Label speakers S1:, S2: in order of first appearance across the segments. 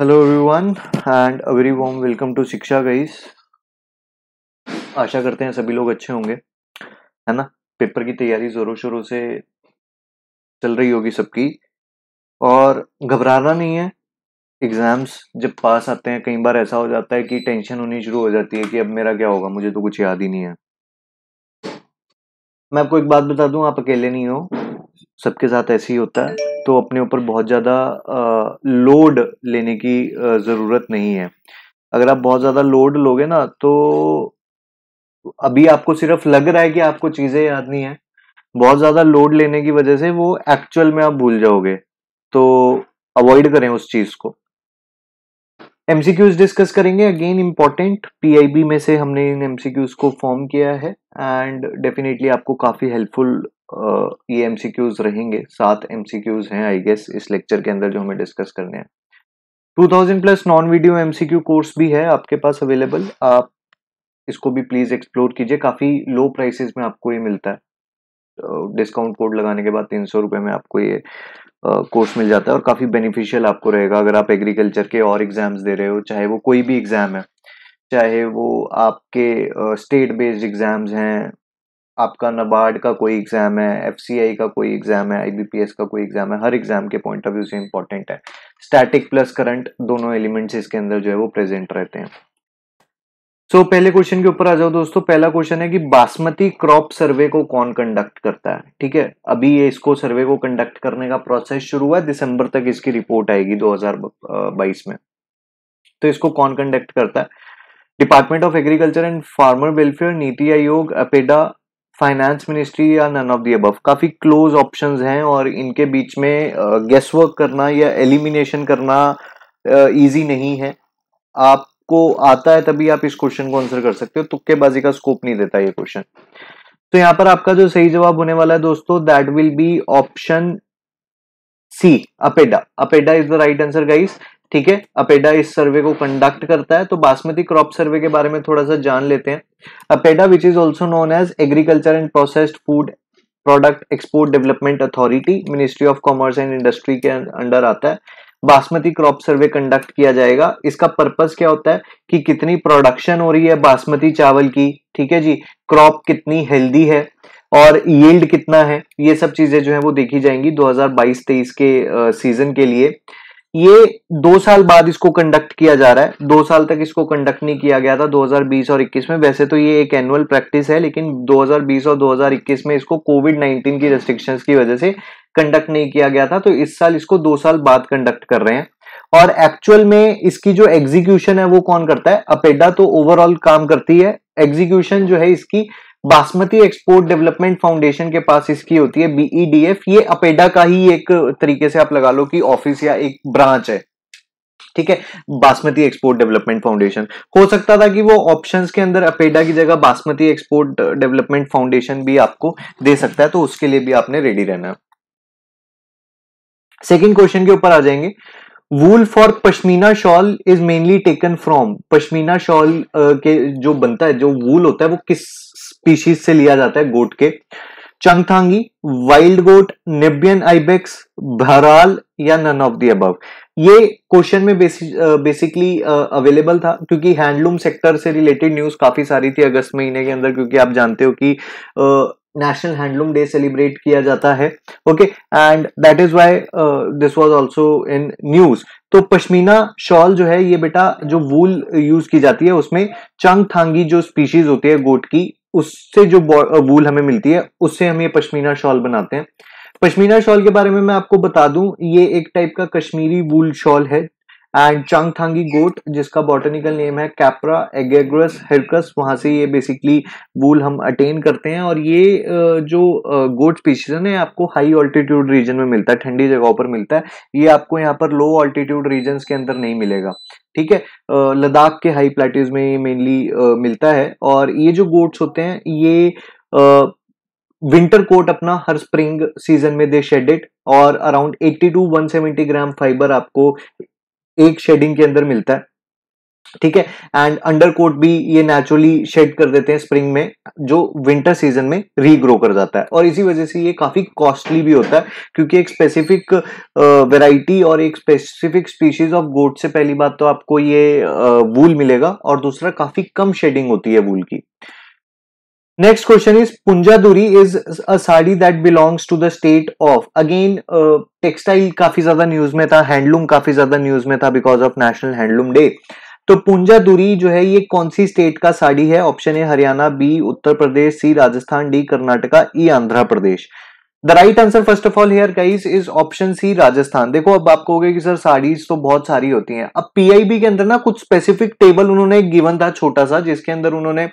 S1: Hello everyone and a very warm welcome to Shiksha guys आशा करते हैं सभी लोग अच्छे होंगे है ना पेपर की तैयारी ज़ोरों शोरों से चल रही होगी सबकी और घबराना नहीं है एग्ज़ाम्स जब पास आते हैं कई बार ऐसा हो जाता है कि टेंशन होनी शुरू हो जाती है कि अब मेरा क्या होगा मुझे तो कुछ याद ही नहीं है मैं आपको एक बात बता दूं आप अकेले नहीं हो सबके साथ ऐसे ही होता है हम्म। तो अपने ऊपर बहुत ज़्यादा लोड लेने की ज़रूरत नहीं है अगर आप बहुत ज़्यादा लोड लोगे ना तो अभी आपको सिर्फ लग रहा है कि आपको चीज़ें याद नहीं है बहुत ज़्यादा लोड लेने की वजह से वो एक्चुअल में आप भूल जाओगे तो अवॉइड करें उस चीज़ को क्यूज डिस्कस करेंगे अगेन इम्पॉर्टेंट बी में से हमने इन एमसीक्यूज को फॉर्म किया है एंड डेफिनेटली आपको काफ़ी हेल्पफुल ये एम रहेंगे सात एम हैं आई गेस इस लेक्चर के अंदर जो हमें डिस्कस करने हैं 2000 plus non video MCQ course भी है आपके पास अवेलेबल आप इसको भी प्लीज़ एक्सप्लोर कीजिए काफ़ी लो प्राइसेस में आपको ये मिलता है डिस्काउंट कोड लगाने के बाद तीन सौ रुपये में आपको ये कोर्स मिल जाता है और काफ़ी बेनिफिशियल आपको रहेगा अगर आप एग्रीकल्चर के और एग्ज़ाम्स दे रहे हो चाहे वो कोई भी एग्ज़ाम है चाहे वो आपके स्टेट बेस्ड एग्ज़ाम्स हैं आपका नबार्ड का कोई एग्ज़ाम है एफ का कोई एग्ज़ाम है आई का कोई एग्ज़ाम है हर एग्ज़ाम के पॉइंट ऑफ व्यू से इंपॉर्टेंट है स्टैटिक प्लस करंट दोनों एलिमेंट्स इसके अंदर जो है वो प्रेजेंट रहते हैं सो so, पहले क्वेश्चन के ऊपर आ जाओ दोस्तों पहला क्वेश्चन है कि बासमती क्रॉप सर्वे को कौन कंडक्ट करता है ठीक है अभी ये इसको सर्वे को कंडक्ट करने का प्रोसेस शुरू हुआ दिसंबर तक इसकी रिपोर्ट आएगी दो में तो इसको कौन कंडक्ट करता है department of agriculture and farmer welfare NITI Aayog APEDA finance ministry या नन ऑफ दी अबव काफ़ी क्लोज ऑप्शन हैं और इनके बीच में गेस वर्क करना या एलिमिनेशन करना ईजी नहीं है आपको आता है तभी आप इस क्वेश्चन को आंसर कर सकते हो तुक्केबाजी का स्कोप नहीं देता ये क्वेश्चन तो यहाँ पर आपका जो सही जवाब होने वाला है दोस्तों that will be option C APEDA APEDA is the right answer guys ठीक है अपेडा इस सर्वे को कंडक्ट करता है तो बासमती क्रॉप सर्वे के बारे में थोड़ा सा जान लेते हैं APEDA which is also known as agriculture and processed food product export development authority ministry of commerce and industry के अंडर आता है बासमती क्रॉप सर्वे कंडक्ट किया जाएगा इसका पर्पस क्या होता है कि कितनी प्रोडक्शन हो रही है बासमती चावल की ठीक है जी क्रॉप कितनी हेल्दी है और यील्ड कितना है ये सब चीजें जो है वो देखी जाएंगी 2022-23 के सीजन के लिए ये दो साल बाद इसको कंडक्ट किया जा रहा है दो साल तक इसको कंडक्ट नहीं किया गया था 2020 और 21 में वैसे तो ये एक एनुअल प्रैक्टिस है लेकिन 2020 और 2021 में इसको कोविड 19 की रेस्ट्रिक्शन की वजह से कंडक्ट नहीं किया गया था तो इस साल इसको दो साल बाद कंडक्ट कर रहे हैं और एक्चुअल में इसकी जो एग्जीक्यूशन है वो कौन करता है अपेडा तो ओवरऑल काम करती है एग्जीक्यूशन जो है इसकी बासमती एक्सपोर्ट डेवलपमेंट फाउंडेशन के पास इसकी होती है बीईडीएफ e ये अपेडा का ही एक तरीके से आप लगा लो कि ऑफिस या एक ब्रांच है ठीक है बासमती एक्सपोर्ट डेवलपमेंट फाउंडेशन हो सकता था कि वो ऑप्शंस के अंदर अपेडा की जगह बासमती एक्सपोर्ट डेवलपमेंट फाउंडेशन भी आपको दे सकता है तो उसके लिए भी आपने रेडी रहना है सेकेंड क्वेश्चन के ऊपर आ जाएंगे wool for pashmina shawl is mainly taken from pashmina shawl के जो बनता है जो वूल होता है वो किस स्पीशीज से लिया जाता है गोट के Changthangi wild goat Nubian ibex bharal या नन ऑफ दी अबव ये क्वेश्चन में बेसिकली अवेलेबल था क्योंकि हैंडलूम सेक्टर से रिलेटेड न्यूज काफी सारी थी अगस्त महीने के अंदर क्योंकि आप जानते हो कि नेशनल हैंडलूम डे सेलिब्रेट किया जाता है okay and that is why this was also in news तो पश्मीना शॉल जो है ये बेटा जो वूल यूज की जाती है उसमें चंग थांगी जो स्पीशीज होती है गोट की उससे जो वूल हमें मिलती है उससे हम ये पश्मीना शॉल बनाते हैं पश्मीना शॉल के बारे में मैं आपको बता दूं ये एक टाइप का कश्मीरी वूल शॉल है एंड थांगी गोट जिसका बॉटनिकल नेम है कैपरा एगेग्रस हिरकस वहां से ये बेसिकली वूल हम अटेन करते हैं और ये जो गोट स्पीशीज है आपको हाई ऑल्टीट्यूड रीजन में मिलता है ठंडी जगहों पर मिलता है ये आपको यहाँ पर लो ऑल्टीट्यूड रीजन के अंदर नहीं मिलेगा ठीक है लद्दाख के हाई प्लेट्यूज में ये मेनली मिलता है और ये जो गोट्स होते हैं ये विंटर कोट अपना हर स्प्रिंग सीजन में दे शेडेड और अराउंड 80 टू 170 ग्राम फाइबर आपको एक शेडिंग के अंदर मिलता है ठीक है एंड अंडर कोट भी ये नेचुरली शेड कर देते हैं स्प्रिंग में जो विंटर सीजन में रीग्रो कर जाता है और इसी वजह से ये काफ़ी कॉस्टली भी होता है क्योंकि एक स्पेसिफिक वेराइटी और एक स्पेसिफिक स्पीशीज ऑफ गोट से पहली बात तो आपको ये वूल मिलेगा और दूसरा काफ़ी कम शेडिंग होती है वूल की next question is punjaduri is a sari that belongs to the state of again textile काफी ज्यादा न्यूज में था हैंडलूम काफी ज्यादा न्यूज में था because of national handloom day तो पूंजा दूरी जो है ये कौन सी स्टेट का साड़ी है option A Haryana B Uttar Pradesh C Rajasthan D Karnataka E Andhra Pradesh the right answer first of all here guys is option C Rajasthan देखो अब आप कहोगे कि सर साड़ीज तो बहुत सारी होती हैं अब पीआईबी के अंदर ना कुछ स्पेसिफिक टेबल उन्होंने गिवन था छोटा सा जिसके अंदर उन्होंने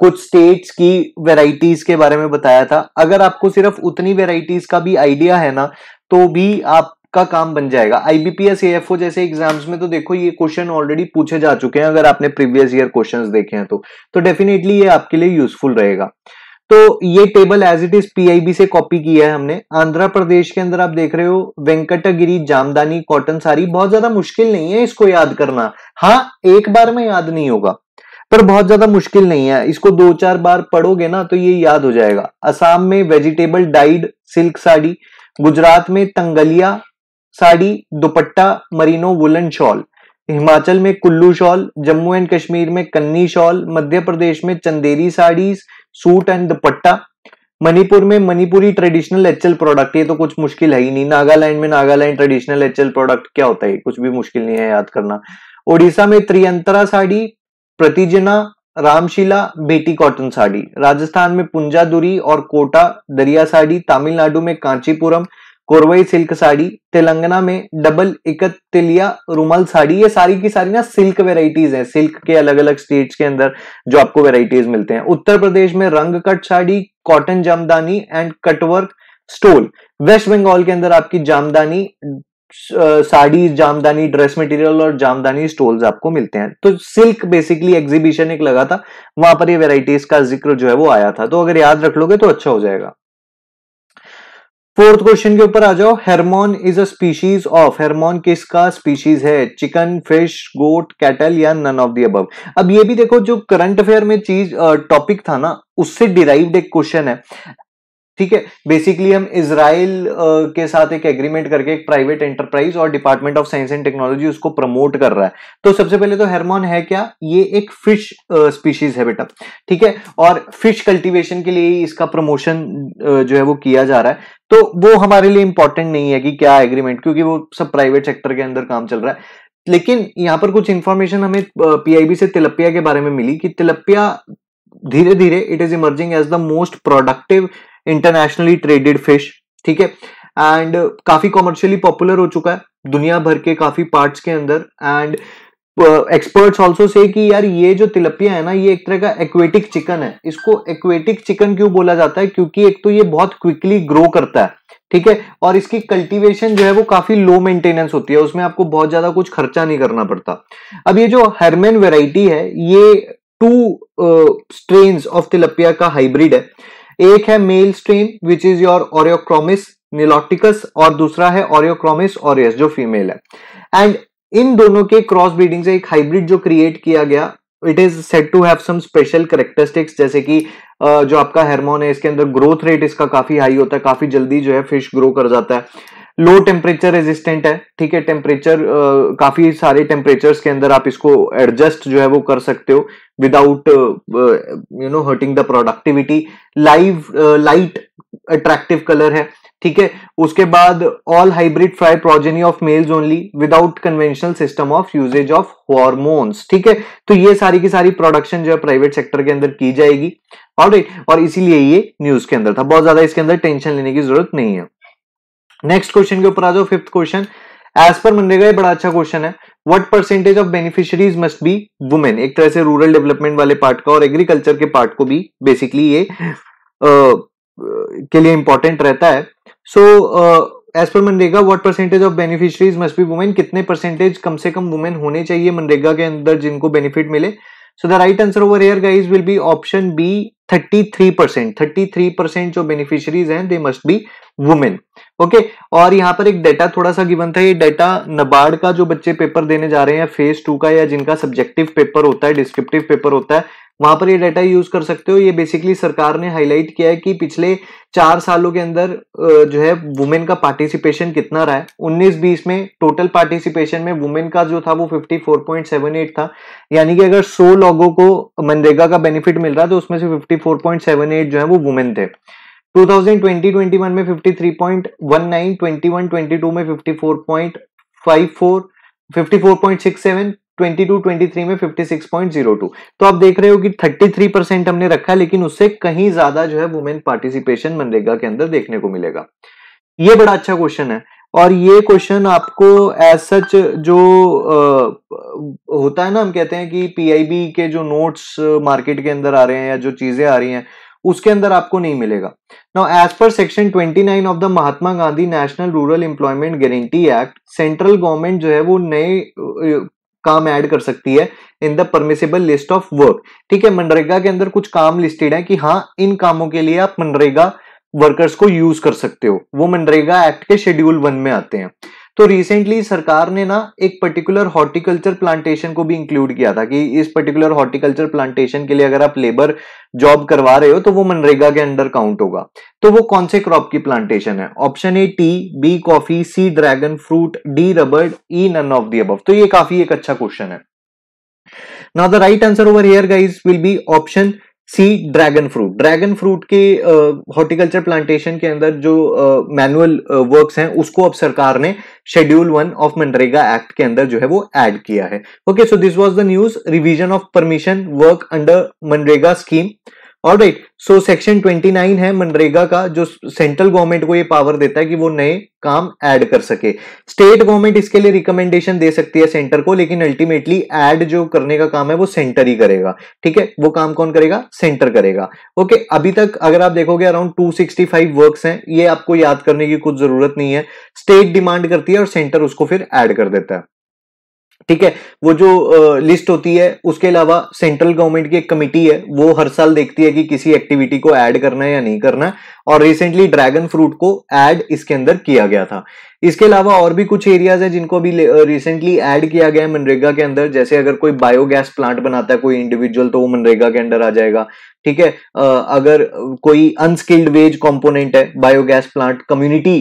S1: कुछ स्टेट्स की वेराइटीज के बारे में बताया था अगर आपको सिर्फ उतनी वेराइटीज का भी आइडिया है ना तो भी आप का काम बन जाएगा आईबीपीएस एएफओ जैसे एग्जाम्स में तो देखो ये क्वेश्चन ऑलरेडी पूछे जा चुके हैं अगर आपने प्रीवियस ईयर क्वेश्चंस देखे हैं तो तो डेफिनेटली ये आपके लिए यूजफुल रहेगा तो ये table as it is PIB से कॉपी किया है हमने आंध्र प्रदेश के अंदर आप देख रहे हो वेंकटगिरी जामदानी कॉटन सारी बहुत ज्यादा मुश्किल नहीं है इसको याद करना हाँ एक बार में याद नहीं होगा पर बहुत ज्यादा मुश्किल नहीं है इसको दो चार बार पढ़ोगे ना तो ये याद हो जाएगा असम में vegetable dyed silk sari Gujarat में Tangaliya sari dupatta merino woollen shawl Himachal में कुल्लू शॉल जम्मू एंड कश्मीर में कन्नी शॉल मध्य प्रदेश में चंदेरी साड़ीज सूट एंड दुपट्टा मणिपुर में मणिपुरी ट्रेडिशनल एचएल प्रोडक्ट ये तो कुछ मुश्किल है ही नहीं नागालैंड में नागालैंड ट्रेडिशनल एचएल प्रोडक्ट क्या होता है कुछ भी मुश्किल नहीं है याद करना ओडिशा में त्रियंतरा साड़ी प्रतिजना रामशिला बेटी कॉटन साड़ी राजस्थान में पुंजादुरी और कोटा दरिया साड़ी तमिलनाडु में कांचीपुरम कोरवई सिल्क साड़ी तेलंगाना में डबल इकत तिलिया रुमल साड़ी ये सारी की सारी ना सिल्क वेराइटीज है सिल्क के अलग अलग स्टेट्स के अंदर जो आपको वेराइटीज मिलते हैं उत्तर प्रदेश में Rangkat sari cotton Jamdani and cutwork stole West Bengal के अंदर आपकी जामदानी साड़ी जामदानी ड्रेस मटेरियल और जामदानी स्टोल्स आपको मिलते हैं तो सिल्क बेसिकली एग्जीबिशन एक लगा था वहां पर ये वेराइटीज का जिक्र जो है वो आया था तो अगर याद रख लोगे तो अच्छा हो जाएगा फोर्थ क्वेश्चन के ऊपर आ जाओ Hermon is a species of Hermon किसका स्पीशीज है चिकन फिश गोट कैटल या नन ऑफ दी अबव अब ये भी देखो जो करंट अफेयर में चीज टॉपिक था ना उससे डिराइव्ड एक क्वेश्चन है ठीक है बेसिकली हम इसराइल uh, के साथ एक एग्रीमेंट करके एक प्राइवेट एंटरप्राइज और department of science and technology उसको प्रमोट कर रहा है तो सबसे पहले तो हेरमोन है क्या ये एक फिश स्पीशीज uh, है बेटा ठीक है और फिश कल्टीवेशन के लिए ही इसका प्रमोशन uh, जो है वो किया जा रहा है तो वो हमारे लिए इंपॉर्टेंट नहीं है कि क्या एग्रीमेंट क्योंकि वो सब प्राइवेट सेक्टर के अंदर काम चल रहा है लेकिन यहाँ पर कुछ इंफॉर्मेशन हमें पीआईबी से तिलपिया के बारे में मिली कि तिलपिया धीरे धीरे it is emerging as the most productive internationally traded fish ठीक है एंड काफी कॉमर्शियली पॉपुलर हो चुका है दुनिया भर के काफी पार्ट्स के अंदर एंड एक्सपर्ट्स ऑल्सो से कि यार ये जो तिलपिया है ना ये एक तरह का एक्वेटिक चिकन है इसको एक्वेटिक चिकन क्यों बोला जाता है क्योंकि एक तो ये बहुत क्विकली ग्रो करता है ठीक है और इसकी कल्टीवेशन जो है वो काफी लो मेंटेनेंस होती है उसमें आपको बहुत ज्यादा कुछ खर्चा नहीं करना पड़ता अब ये जो हरमेन वेराइटी है ये टू स्ट्रेन ऑफ तिलपिया का हाइब्रिड है एक है male strain which is your Oreochromis niloticus और दूसरा है ओरियोक्रोमिस ओरियस जो फीमेल है एंड इन दोनों के क्रॉस ब्रीडिंग से एक हाइब्रिड जो क्रिएट किया गया it is set to have some special characteristics जैसे कि जो आपका हार्मोन है इसके अंदर ग्रोथ रेट इसका काफी हाई होता है काफी जल्दी जो है फिश ग्रो कर जाता है लो टेम्परेचर रेजिस्टेंट है ठीक है टेम्परेचर काफी सारे टेम्परेचर्स के अंदर आप इसको एडजस्ट जो है वो कर सकते हो without you know hurting the productivity live light attractive colour है ठीक है उसके बाद all hybrid fry progeny of males only without conventional system of usages of hormones ठीक है तो ये सारी की सारी प्रोडक्शन जो है प्राइवेट सेक्टर के अंदर की जाएगी और इसीलिए ये न्यूज के अंदर था बहुत ज्यादा इसके अंदर टेंशन लेने की जरूरत नहीं है नेक्स्ट क्वेश्चन के ऊपर आ जाओ fifth question as per MNREGA ये बड़ा अच्छा क्वेश्चन है what percentage of beneficiaries must be women एक तरह से रूरल डेवलपमेंट वाले पार्ट का और एग्रीकल्चर के पार्ट को भी बेसिकली ये आ, के लिए इंपॉर्टेंट रहता है सो एज पर मनरेगा what percentage of beneficiaries must be women कितने परसेंटेज कम से कम वुमेन होने चाहिए मनरेगा के अंदर जिनको बेनिफिट मिले so the right answer over here guys will be option B thirty three percent thirty three percent जो बेनिफिशरीज हैं they must be women okay okay? और यहाँ पर एक डेटा थोड़ा सा गिवन था ये डेटा नबार्ड का जो बच्चे पेपर देने जा रहे हैं फेज टू का या जिनका सब्जेक्टिव पेपर होता है डिस्क्रिप्टिव पेपर होता है वहां पर ये डाटा यूज कर सकते हो ये बेसिकली सरकार ने हाईलाइट किया है कि पिछले चार सालों के अंदर जो है वुमेन का पार्टिसिपेशन कितना रहा है 19-20 में टोटल पार्टिसिपेशन में वुमेन का जो था वो 54.78 था यानी कि अगर 100 लोगों को मनरेगा का बेनिफिट मिल रहा है तो उसमें से 54.78 जो है वो वुमेन थे 2020-21 में 53.19 21-22 में 54.54 54.67 22-23 में 56.02 तो आप देख रहे हो कि 33 परसेंट हमने रखा लेकिन उससे कहीं ज्यादा जो है वुमेन पार्टिसिपेशन मनरेगा के अंदर देखने को मिलेगा ये बड़ा अच्छा क्वेश्चन है और ये क्वेश्चन आपको एज सच जो आ, होता है ना हम कहते हैं कि पीआईबी के जो नोट्स मार्केट के अंदर आ रहे हैं या जो चीजें आ रही हैं उसके अंदर आपको नहीं मिलेगा now as per section 29 of the Mahatma Gandhi national rural employment guarantee act central government जो है वो नए काम ऐड कर सकती है in the permissible list of work ठीक है मनरेगा के अंदर कुछ काम लिस्टेड है कि हाँ इन कामों के लिए आप मनरेगा वर्कर्स को यूज कर सकते हो वो मनरेगा एक्ट के शेड्यूल वन में आते हैं तो रिसेंटली सरकार ने ना एक पर्टिकुलर हॉर्टिकल्चर प्लांटेशन को भी इंक्लूड किया था कि इस पर्टिकुलर हॉर्टिकल्चर प्लांटेशन के लिए अगर आप लेबर जॉब करवा रहे हो तो वो मनरेगा के अंडर काउंट होगा तो वो कौन से क्रॉप की प्लांटेशन है option A tea B coffee C dragon fruit D rubber E none of the अब तो ये काफी एक अच्छा क्वेश्चन है now the right answer over here guys will be option C dragon fruit dragon fruit के horticulture plantation के अंदर जो मैनुअल वर्क्स हैं उसको अब सरकार ने शेड्यूल वन ऑफ मनरेगा एक्ट के अंदर जो है वो ऐड किया है okay so this was the news revision of permission work under मनरेगा स्कीम और राइट सो सेक्शन 29 है मनरेगा का जो सेंट्रल गवर्नमेंट को ये पावर देता है कि वो नए काम ऐड कर सके स्टेट गवर्नमेंट इसके लिए रिकमेंडेशन दे सकती है सेंटर को लेकिन अल्टीमेटली ऐड जो करने का काम है वो सेंटर ही करेगा ठीक है वो काम कौन करेगा सेंटर करेगा ओके okay, अभी तक अगर आप देखोगे अराउंड 265 वर्क्स हैं ये आपको याद करने की कुछ जरूरत नहीं है स्टेट डिमांड करती है और सेंटर उसको फिर एड कर देता है ठीक है वो जो लिस्ट होती है उसके अलावा सेंट्रल गवर्नमेंट की एक कमिटी है वो हर साल देखती है कि किसी एक्टिविटी को ऐड करना है या नहीं करना है और रिसेंटली ड्रैगन फ्रूट को ऐड इसके अंदर किया गया था इसके अलावा और भी कुछ एरियाज हैं जिनको अभी रिसेंटली ऐड किया गया है मनरेगा के अंदर जैसे अगर कोई बायोगैस प्लांट बनाता है कोई इंडिविजुअल तो वो मनरेगा के अंदर आ जाएगा ठीक है अगर कोई अनस्किल्ड वेज कंपोनेंट है बायोगैस प्लांट कम्युनिटी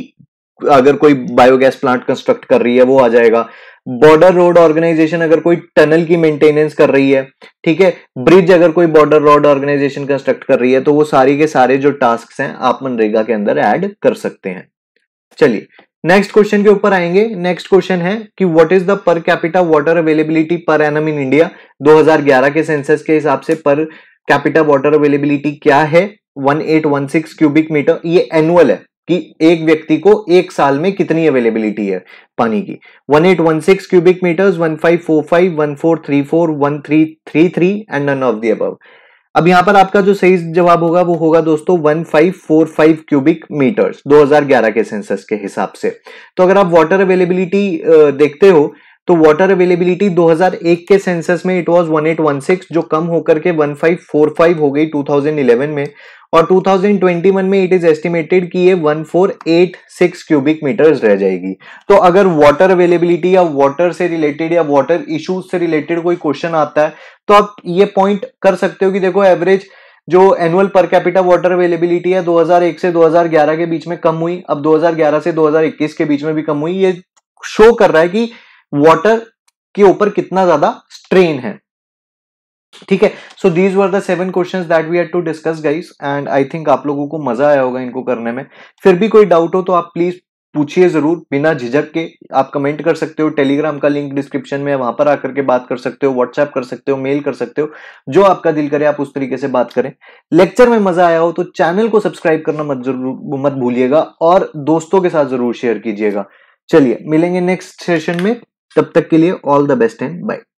S1: अगर कोई बायोगैस प्लांट कंस्ट्रक्ट कर रही है वो आ जाएगा बॉर्डर रोड ऑर्गेनाइजेशन अगर कोई टनल की मेंटेनेंस कर रही है ठीक है ब्रिज अगर कोई बॉर्डर रोड ऑर्गेनाइजेशन कंस्ट्रक्ट कर रही है तो वो सारी के सारे जो टास्क हैं आप मनरेगा के अंदर ऐड कर सकते हैं चलिए नेक्स्ट क्वेश्चन के ऊपर आएंगे नेक्स्ट क्वेश्चन है कि what is the per capita water availability per annum in India 2011 के सेंसस के हिसाब से पर कैपिटा वाटर अवेलेबिलिटी क्या है 1816 क्यूबिक मीटर ये एनुअल है कि एक व्यक्ति को एक साल में कितनी अवेलेबिलिटी है पानी की 1816 cubic metres 1545 1434 1333 and none of the above अब यहां पर आपका जो सही जवाब होगा वो होगा दोस्तों 1545 क्यूबिक मीटर्स 2011 के सेंसस के हिसाब से तो अगर आप वाटर अवेलेबिलिटी देखते हो तो वाटर अवेलेबिलिटी 2001 के सेंसस में इट वाज 1816 जो कम होकर के 1545 हो गई 2011 में और 2021 में इट इज एस्टिमेटेड कि ये 1486 क्यूबिक मीटर्स रह जाएगी तो अगर वाटर अवेलेबिलिटी या वाटर से रिलेटेड या वाटर इश्यूज से रिलेटेड कोई क्वेश्चन आता है तो आप ये पॉइंट कर सकते हो कि देखो एवरेज जो एनुअल पर कैपिटा वाटर अवेलेबिलिटी है 2001 से 2011 के बीच में कम हुई अब 2011 से 2021 के बीच में भी कम हुई ये शो कर रहा है कि वाटर के ऊपर कितना ज्यादा स्ट्रेन है ठीक है so these were the seven questions that we had to discuss guys and I think आप लोगों को मजा आया होगा इनको करने में फिर भी कोई डाउट हो तो आप प्लीज पूछिए जरूर बिना झिझक के आप कमेंट कर सकते हो टेलीग्राम का लिंक डिस्क्रिप्शन में वहां पर आकर के बात कर सकते हो व्हाट्सएप कर सकते हो मेल कर सकते हो जो आपका दिल करे आप उस तरीके से बात करें लेक्चर में मजा आया हो तो चैनल को सब्सक्राइब करना मत जरूर मत भूलिएगा और दोस्तों के साथ जरूर शेयर कीजिएगा चलिए मिलेंगे नेक्स्ट सेशन में तब तक के लिए all the best and bye